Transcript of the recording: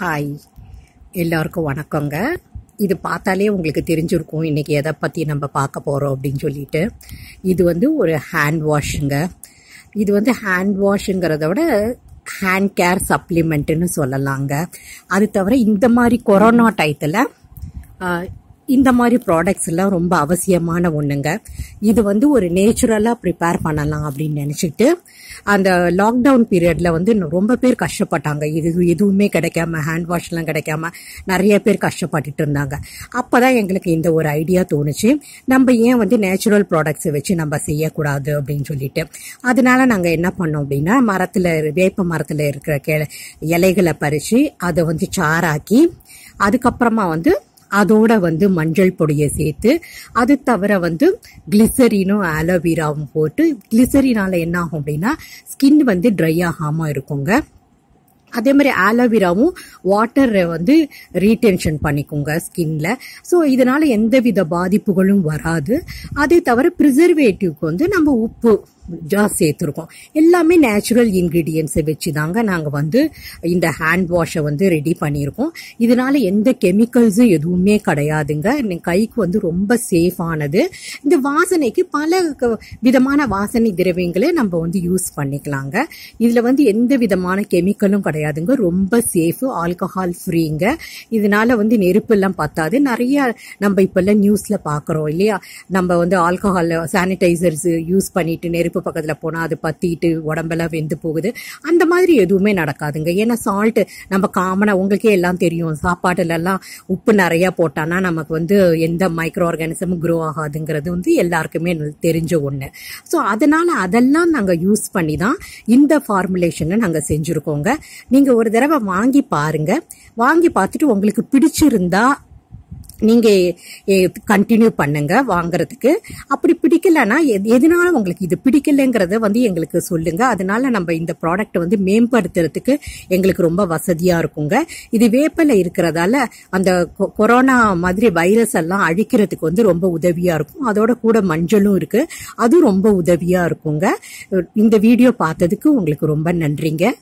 hi எல்லோருக்கும் வணக்கங்க இது பார்த்தாலே உங்களுக்கு தெரிஞ்சிருக்கும் இன்றைக்கி எதை பற்றி நம்ம பார்க்க போகிறோம் அப்படின்னு சொல்லிட்டு இது வந்து ஒரு ஹேண்ட் வாஷுங்க இது வந்து ஹேண்ட் வாஷுங்கிறத விட ஹேண்ட் கேர் சப்ளிமெண்ட்டுன்னு சொல்லலாங்க அது தவிர இந்த மாதிரி கொரோனா டயத்தில் இந்த மாதிரி ப்ராடக்ட்ஸ் எல்லாம் ரொம்ப அவசியமான ஒன்றுங்க இது வந்து ஒரு நேச்சுரலாக ப்ரிப்பேர் பண்ணலாம் அப்படின்னு நினச்சிக்கிட்டு அந்த லாக்டவுன் பீரியடில் வந்து ரொம்ப பேர் கஷ்டப்பட்டாங்க இது எதுவுமே கிடைக்காம ஹேண்ட் வாஷ்லாம் கிடைக்காம நிறைய பேர் கஷ்டப்பட்டுட்டு இருந்தாங்க அப்போ தான் எங்களுக்கு இந்த ஒரு ஐடியா தோணுச்சு நம்ம ஏன் வந்து நேச்சுரல் ப்ராடக்ட்ஸை வச்சு நம்ம செய்யக்கூடாது அப்படின்னு சொல்லிட்டு அதனால நாங்கள் என்ன பண்ணோம் அப்படின்னா மரத்தில் வேப்ப மரத்தில் இருக்கிற கே இலைகளை பறித்து அதை வந்து சாராக்கி அதுக்கப்புறமா வந்து அதோட வந்து மஞ்சள் பொடியை சேர்த்து அது தவிர வந்து கிளிசரினும் ஆலோவேராவும் போட்டு கிளிசரினால் என்ன ஆகும் அப்படின்னா ஸ்கின் வந்து ட்ரை ஆகாமல் இருக்குங்க அதே மாதிரி ஆலோவேராவும் வாட்டரை வந்து ரீடென்ஷன் பண்ணிக்கோங்க ஸ்கின்ல ஸோ இதனால் எந்தவித பாதிப்புகளும் வராது அதே தவிர ப்ரிசர்வேட்டிவ்க்கு வந்து நம்ம உப்பு ஜாஸ் சேர்த்துருக்கோம் எல்லாமே நேச்சுரல் இன்க்ரீடியன்ஸை வச்சு தாங்க நாங்கள் வந்து இந்த ஹேண்ட் வாஷை வந்து ரெடி பண்ணியிருக்கோம் இதனால் எந்த கெமிக்கல்ஸும் எதுவுமே கிடையாதுங்க கைக்கு வந்து ரொம்ப சேஃபானது இந்த வாசனைக்கு பல விதமான வாசனை திரவியங்களை நம்ம வந்து யூஸ் பண்ணிக்கலாங்க இதில் வந்து எந்த விதமான கெமிக்கலும் கிடையாதுங்க ரொம்ப சேஃபு ஆல்கஹால் ஃப்ரீங்க இதனால் வந்து நெருப்பெல்லாம் பத்தாது நிறைய நம்ம இப்போல்லாம் நியூஸில் பார்க்குறோம் இல்லையா நம்ம வந்து ஆல்கஹால் சானிடைசர்ஸ் யூஸ் பண்ணிட்டு நெருப்பு இடுப்பு பக்கத்தில் போனால் அது பற்றிட்டு உடம்பெல்லாம் வெந்து போகுது அந்த மாதிரி எதுவுமே நடக்காதுங்க ஏன்னா சால்ட்டு நம்ம காமனாக உங்களுக்கே எல்லாம் தெரியும் சாப்பாட்டுலலாம் உப்பு நிறையா போட்டானா நமக்கு வந்து எந்த மைக்ரோ ஆர்கானிசமும் க்ரோ ஆகாதுங்கிறது வந்து எல்லாருக்குமே தெரிஞ்ச ஒன்று ஸோ அதனால் அதெல்லாம் நாங்கள் யூஸ் பண்ணி தான் இந்த ஃபார்முலேஷனை நாங்கள் செஞ்சுருக்கோங்க நீங்கள் ஒரு தடவை வாங்கி பாருங்கள் வாங்கி பார்த்துட்டு உங்களுக்கு பிடிச்சிருந்தா நீங்கள் கண்டினியூ பண்ணுங்க வாங்குறதுக்கு அப்படி பிடிக்கலன்னா எதனால உங்களுக்கு இது பிடிக்கலைங்கிறத வந்து எங்களுக்கு சொல்லுங்க அதனால நம்ம இந்த ப்ராடக்ட் வந்து மேம்படுத்துறதுக்கு எங்களுக்கு ரொம்ப வசதியாக இருக்குங்க இது வேப்பில் இருக்கிறதால அந்த கொரோனா மாதிரி வைரஸ் எல்லாம் அழிக்கிறதுக்கு வந்து ரொம்ப உதவியாக இருக்கும் அதோட கூட மஞ்சளும் இருக்குது அதுவும் ரொம்ப உதவியாக இருக்குங்க இந்த வீடியோ பார்த்ததுக்கு உங்களுக்கு ரொம்ப நன்றிங்க